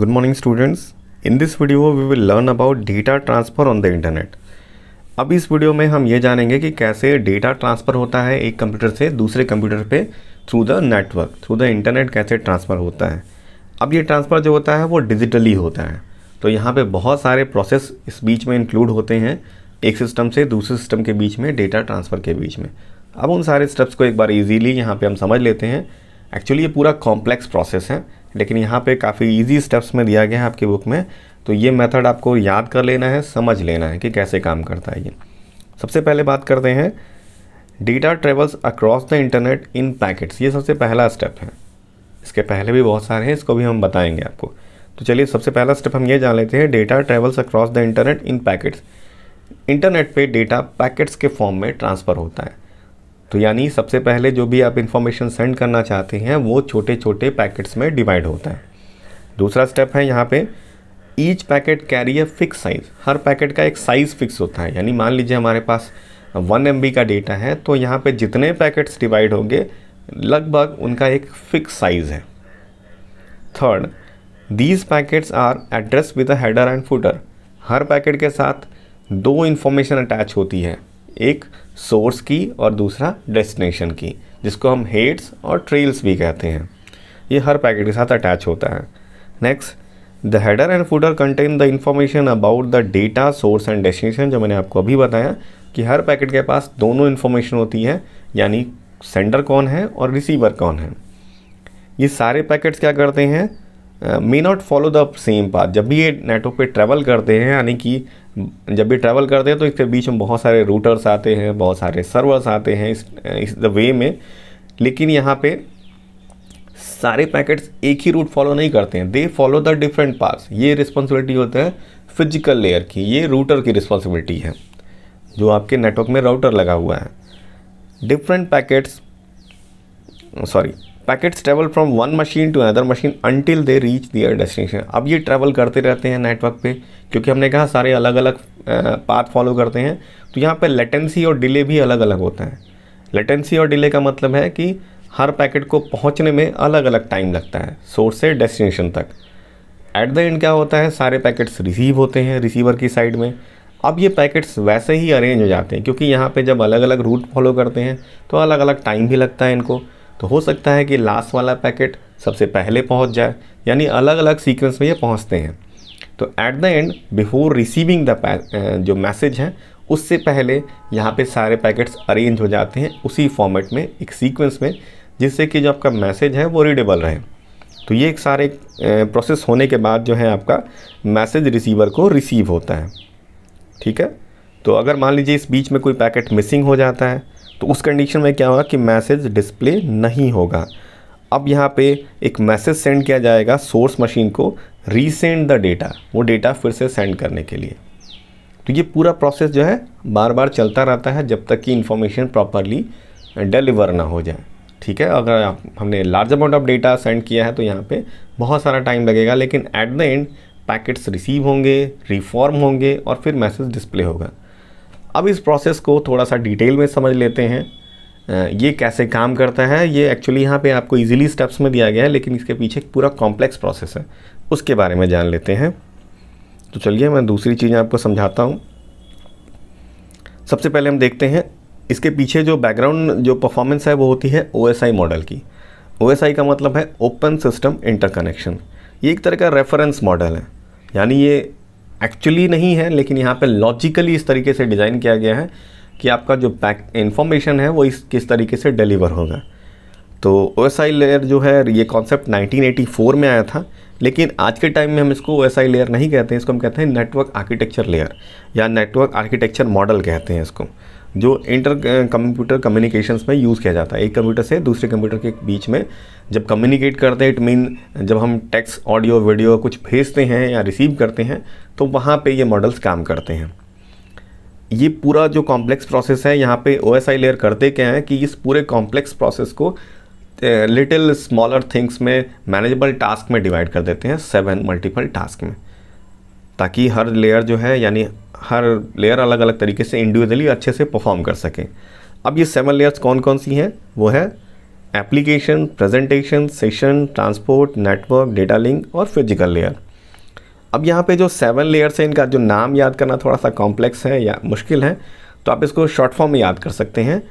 good morning students in this video we will learn about data transfer on the internet अब इस video में हम ये जानेंगे कि कैसे डेटा ट्रांसफ़र होता है एक कंप्यूटर से दूसरे कंप्यूटर पे through the network through the internet कैसे ट्रांसफ़र होता है अब ये ट्रांसफ़र जो होता है वो डिजिटली होता है तो यहाँ पे बहुत सारे प्रोसेस इस बीच में इंक्लूड होते हैं एक सिस्टम से दूसरे सिस्टम के बीच में डेटा ट्रांसफ़र के बीच में अब उन सारे स्टेप्स को एक बार ईजीली यहाँ पर हम समझ लेते हैं एक्चुअली ये पूरा कॉम्प्लेक्स प्रोसेस है लेकिन यहाँ पे काफ़ी इजी स्टेप्स में दिया गया है आपकी बुक में तो ये मेथड आपको याद कर लेना है समझ लेना है कि कैसे काम करता है ये सबसे पहले बात करते हैं data travels across the internet in packets ये सबसे पहला स्टेप है इसके पहले भी बहुत सारे हैं इसको भी हम बताएंगे आपको तो चलिए सबसे पहला स्टेप हम ये जान लेते हैं data travels across the internet in packets internet पे डेटा पैकेट्स के फॉर्म में ट्रांसफ़र होता है तो यानी सबसे पहले जो भी आप इन्फॉर्मेशन सेंड करना चाहते हैं वो छोटे छोटे पैकेट्स में डिवाइड होता है दूसरा स्टेप है यहाँ पे each packet carry a fix size हर पैकेट का एक साइज़ फिक्स होता है यानी मान लीजिए हमारे पास वन एम का डेटा है तो यहाँ पे जितने पैकेट्स डिवाइड होंगे लगभग उनका एक फिक्स साइज़ है third these packets are address with a header and footer हर पैकेट के साथ दो इन्फॉर्मेशन अटैच होती है एक सोर्स की और दूसरा डेस्टिनेशन की जिसको हम हेड्स और ट्रेल्स भी कहते हैं ये हर पैकेट के साथ अटैच होता है next the header and footer contain the information about the data source and destination जो मैंने आपको अभी बताया कि हर पैकेट के पास दोनों इन्फॉर्मेशन होती है यानी सेंडर कौन है और रिसीवर कौन है ये सारे पैकेट्स क्या करते हैं may not follow the same path जब भी ये नेटवर्क पे ट्रैवल करते हैं यानी कि जब भी ट्रैवल करते हैं तो इसके बीच में बहुत सारे रूटर्स आते हैं बहुत सारे सर्वर्स आते हैं इस इस द वे में लेकिन यहाँ पे सारे पैकेट्स एक ही रूट फॉलो नहीं करते हैं they follow the different paths ये रिस्पॉन्सिबिलिटी होता है फिजिकल लेयर की ये रूटर की रिस्पॉन्सिबिलिटी है जो आपके नेटवर्क में राउटर लगा हुआ है different packets sorry packets travel from one machine to another machine until they reach their destination अब ये ट्रैवल करते रहते हैं नेटवर्क पे क्योंकि हमने कहा सारे अलग अलग पाथ फॉलो करते हैं तो यहाँ पे लेटेंसी और डिले भी अलग अलग होता है लेटेंसी और डिले का मतलब है कि हर पैकेट को पहुँचने में अलग अलग टाइम लगता है सोर्स से डेस्टिनेशन तक एट द एंड क्या होता है सारे पैकेट्स रिसीव होते हैं रिसीवर की साइड में अब ये पैकेट्स वैसे ही अरेंज हो जाते हैं क्योंकि यहाँ पे जब अलग अलग रूट फॉलो करते हैं तो अलग अलग टाइम भी लगता है इनको तो हो सकता है कि लास्ट वाला पैकेट सबसे पहले पहुंच जाए यानी अलग अलग सीक्वेंस में ये पहुंचते हैं तो at the end before receiving the जो मैसेज है उससे पहले यहाँ पे सारे पैकेट्स अरेंज हो जाते हैं उसी फॉर्मेट में एक सीक्वेंस में जिससे कि जो आपका मैसेज है वो रीडेबल रहे तो ये एक सारे प्रोसेस होने के बाद जो है आपका मैसेज रिसीवर को रिसीव होता है ठीक है तो अगर मान लीजिए इस बीच में कोई पैकेट मिसिंग हो जाता है तो उस कंडीशन में क्या होगा कि मैसेज डिस्प्ले नहीं होगा अब यहाँ पे एक मैसेज सेंड किया जाएगा सोर्स मशीन को रीसेंड द डेटा वो डेटा फिर से सेंड करने के लिए तो ये पूरा प्रोसेस जो है बार बार चलता रहता है जब तक कि इन्फॉर्मेशन प्रॉपरली डिलीवर ना हो जाए ठीक है अगर हमने large amount of data send किया है तो यहाँ पे बहुत सारा टाइम लगेगा लेकिन at the end packets receive होंगे रिफॉर्म होंगे और फिर मैसेज डिस्प्ले होगा अब इस प्रोसेस को थोड़ा सा डिटेल में समझ लेते हैं ये कैसे काम करता है ये एक्चुअली यहाँ पे आपको इजीली स्टेप्स में दिया गया है लेकिन इसके पीछे पूरा कॉम्प्लेक्स प्रोसेस है उसके बारे में जान लेते हैं तो चलिए मैं दूसरी चीज़ आपको समझाता हूँ सबसे पहले हम देखते हैं इसके पीछे जो बैकग्राउंड जो परफॉर्मेंस है वो होती है ओ मॉडल की ओ का मतलब है ओपन सिस्टम इंटरकनेक्शन ये एक तरह का रेफरेंस मॉडल है यानी ये एक्चुअली नहीं है लेकिन यहाँ पे लॉजिकली इस तरीके से डिज़ाइन किया गया है कि आपका जो पैक इन्फॉर्मेशन है वो इस किस तरीके से डिलीवर होगा तो ओ लेयर जो है ये कॉन्सेप्ट 1984 में आया था लेकिन आज के टाइम में हम इसको ओ लेयर नहीं कहते हैं इसको हम कहते हैं नेटवर्क आर्किटेक्चर लेयर या नेटवर्क आर्किटेक्चर मॉडल कहते हैं इसको जो इंटर कंप्यूटर कम्युनिकेशंस में यूज़ किया जाता है एक कंप्यूटर से दूसरे कंप्यूटर के बीच में जब कम्युनिकेट करते हैं इट मीन जब हम टेक्स्ट ऑडियो वीडियो कुछ भेजते हैं या रिसीव करते हैं तो वहाँ पे ये मॉडल्स काम करते हैं ये पूरा जो कॉम्प्लेक्स प्रोसेस है यहाँ पे ओ लेयर करते क्या है कि इस पूरे कॉम्प्लेक्स प्रोसेस को लिटिल स्मॉलर थिंग्स में मैनेजेबल टास्क में डिवाइड कर देते हैं सेवन मल्टीपल टास्क में ताकि हर लेयर जो है यानी हर लेयर अलग अलग तरीके से इंडिविजुअली अच्छे से परफॉर्म कर सकें अब ये सेवन लेयर्स कौन कौन सी हैं वो है application presentation session transport network data link और फिजिकल लेयर अब यहाँ पे जो सेवन लेयर्स हैं इनका जो नाम याद करना थोड़ा सा कॉम्प्लेक्स है या मुश्किल है तो आप इसको शॉर्ट फॉर्म में याद कर सकते हैं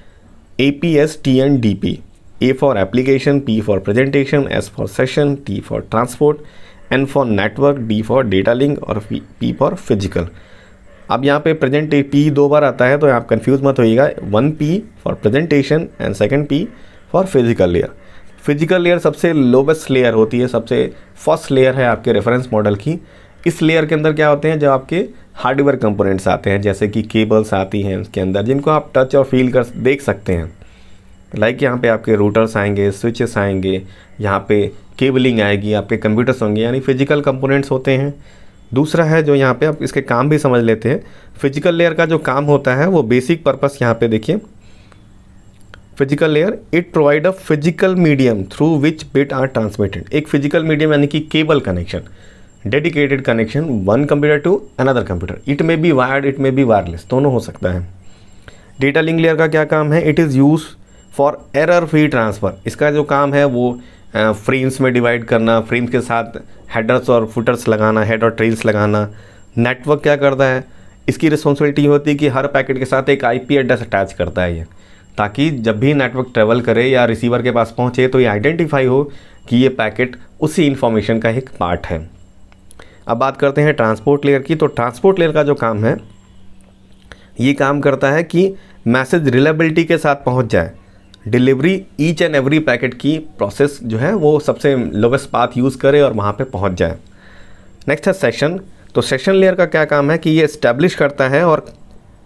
A P S T N D P A for application P for presentation S for session T for transport N for network D for data link और पी फॉर फिजिकल अब यहाँ पे present P दो बार आता है तो आप confuse मत होइएगा one P for presentation and second P for physical layer physical layer सबसे लोवेस्ट लेयर होती है सबसे फर्स्ट लेयर है आपके रेफरेंस मॉडल की इस लेयर के अंदर क्या होते हैं जब आपके हार्डवेयर कंपोनेंट्स आते हैं जैसे कि केबल्स आती हैं उसके अंदर जिनको आप टच और फील कर देख सकते हैं लाइक like यहाँ पे आपके रूटर्स आएंगे स्विचेस आएंगे यहाँ पे केबलिंग आएगी आपके कंप्यूटर्स होंगे यानी फिजिकल कंपोनेंट्स होते हैं दूसरा है जो यहाँ पे आप इसके काम भी समझ लेते हैं फिजिकल लेयर का जो काम होता है वो बेसिक पर्पस यहाँ पे देखिए physical layer it provide a physical medium through which bit are transmitted एक फिजिकल मीडियम यानी कि cable connection dedicated connection one computer to another computer it may be wired it may be wireless दोनों हो सकता है data link layer का क्या काम है it is use for error free transfer इसका जो काम है वो फ्रेम्स में डिवाइड करना फ्रेम्स के साथ हेडर्स और फुटर्स लगाना हेड और ट्रेल्स लगाना नेटवर्क क्या करता है इसकी रिस्पॉन्सिबिलिटी होती है कि हर पैकेट के साथ एक आईपी एड्रेस अटैच करता है ये ताकि जब भी नेटवर्क ट्रेवल करे या रिसीवर के पास पहुंचे तो ये आइडेंटिफाई हो कि ये पैकेट उसी इन्फॉर्मेशन का एक पार्ट है अब बात करते हैं ट्रांसपोर्ट लेयर की तो ट्रांसपोर्ट लेयर का जो काम है ये काम करता है कि मैसेज रिलेबिलिटी के साथ पहुंच जाए delivery each and every packet की प्रोसेस जो है वो सबसे लोवेस्ट पाथ यूज़ करे और वहाँ पे पहुँच जाए नेक्स्ट है सेशन तो सेशन लेयर का क्या काम है कि ये इस्टेब्लिश करता है और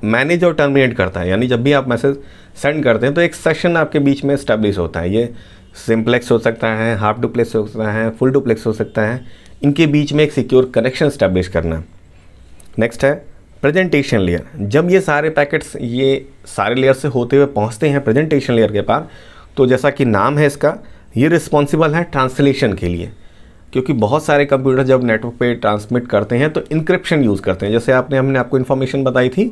मैनेज और टर्मिनेट करता है यानी जब भी आप मैसेज सेंड करते हैं तो एक सेशन आपके बीच में इस्टेब्लिश होता है ये सिम्प्लेक्स हो सकता है हाफ डुप्लेक्स हो सकता है फुल डुप्लेक्स हो सकता है इनके बीच में एक सिक्योर कनेक्शन इस्टेब्लिश करना नेक्स्ट है प्रेजेंटेशन लेयर जब ये सारे पैकेट्स ये सारे लेयर से होते हुए पहुंचते हैं प्रेजेंटेशन लेयर के पास तो जैसा कि नाम है इसका ये रिस्पॉन्सिबल है ट्रांसलेशन के लिए क्योंकि बहुत सारे कंप्यूटर जब नेटवर्क पे ट्रांसमिट करते हैं तो इंक्रिप्शन यूज़ करते हैं जैसे आपने हमने आपको इन्फॉर्मेशन बताई थी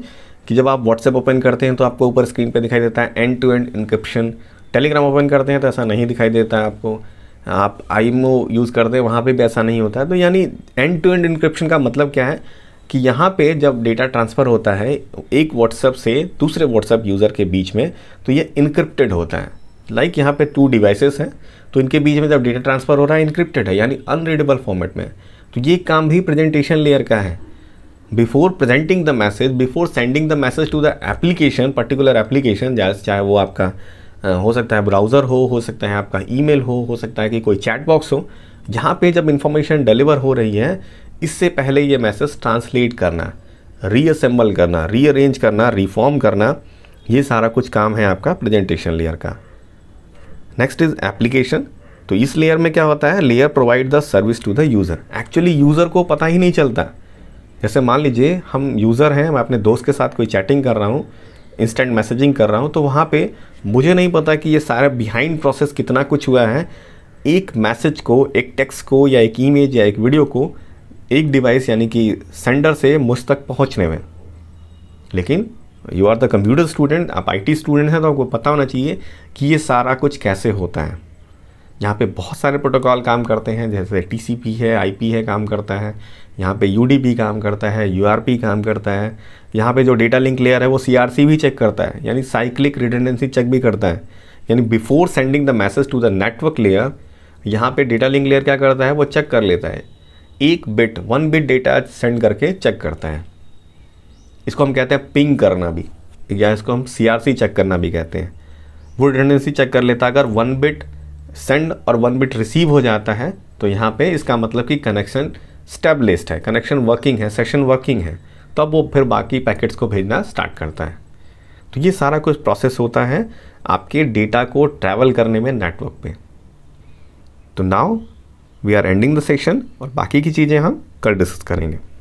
कि जब आप व्हाट्सएप ओपन करते हैं तो आपको ऊपर स्क्रीन पर दिखाई देता है end to end encryption Telegram open करते हैं तो ऐसा नहीं दिखाई देता है आपको आप आईमो यूज़ करते हैं वहाँ पर भी ऐसा नहीं होता है तो यानी एंड टू एंड इंक्रिप्शन का मतलब क्या है कि यहाँ पे जब डेटा ट्रांसफ़र होता है एक व्हाट्सअप से दूसरे व्हाट्सअप यूज़र के बीच में तो ये इनक्रिप्टेड होता है लाइक like यहाँ पे टू डिवाइसेस हैं तो इनके बीच में जब डेटा ट्रांसफ़र हो रहा है इनक्रिप्टेड है यानी अनरीडेबल फॉर्मेट में तो ये काम भी प्रेजेंटेशन लेयर का है before presenting the message before sending the message to the application particular application चाहे वो आपका हो सकता है ब्राउज़र हो हो सकता है आपका ईमेल हो हो सकता है कि कोई चैट बॉक्स हो जहाँ पे जब इन्फॉर्मेशन डिलीवर हो रही है इससे पहले ये मैसेज ट्रांसलेट करना रीअसेंबल करना रीअरेंज करना रिफॉर्म करना ये सारा कुछ काम है आपका प्रेजेंटेशन लेयर का नेक्स्ट इज एप्लीकेशन तो इस लेयर में क्या होता है layer provide the service to the user actually user को पता ही नहीं चलता जैसे मान लीजिए हम यूज़र हैं मैं अपने दोस्त के साथ कोई चैटिंग कर रहा हूँ इंस्टेंट मैसेजिंग कर रहा हूँ तो वहाँ पे मुझे नहीं पता कि ये सारा बिहाइंड प्रोसेस कितना कुछ हुआ है एक मैसेज को एक टेक्स्ट को या एक ईमेज या एक वीडियो को एक डिवाइस यानी कि सेंडर से मुझ तक पहुंचने में लेकिन you are the computer student आप आईटी स्टूडेंट हैं तो आपको पता होना चाहिए कि ये सारा कुछ कैसे होता है यहाँ पे बहुत सारे प्रोटोकॉल काम करते हैं जैसे टी है आई है काम करता है यहाँ पे यू काम करता है यू काम करता है यहाँ पे जो डेटा लिंक लेयर है वो सी भी चेक करता है यानी साइक्लिक रिटेंडेंसी चेक भी करता है यानी before sending the message to the network layer यहाँ पे डेटा लिंक लेयर क्या करता है वो चेक कर लेता है एक bit one bit data send करके चेक करता है इसको हम कहते हैं पिंग करना भी या इसको हम सीआरसी चेक करना भी कहते हैं वो रिटेंडेंसी चेक कर लेता है अगर वन बिट सेंड और वन बिट रिसीव हो जाता है तो यहाँ पे इसका मतलब कि कनेक्शन स्टेबलिस्ड है कनेक्शन वर्किंग है सेशन वर्किंग है तब वो फिर बाकी पैकेट्स को भेजना स्टार्ट करता है तो ये सारा कुछ प्रोसेस होता है आपके डेटा को ट्रैवल करने में नेटवर्क पे तो now we are ending the section और बाकी की चीज़ें हम कल डिस्कस करेंगे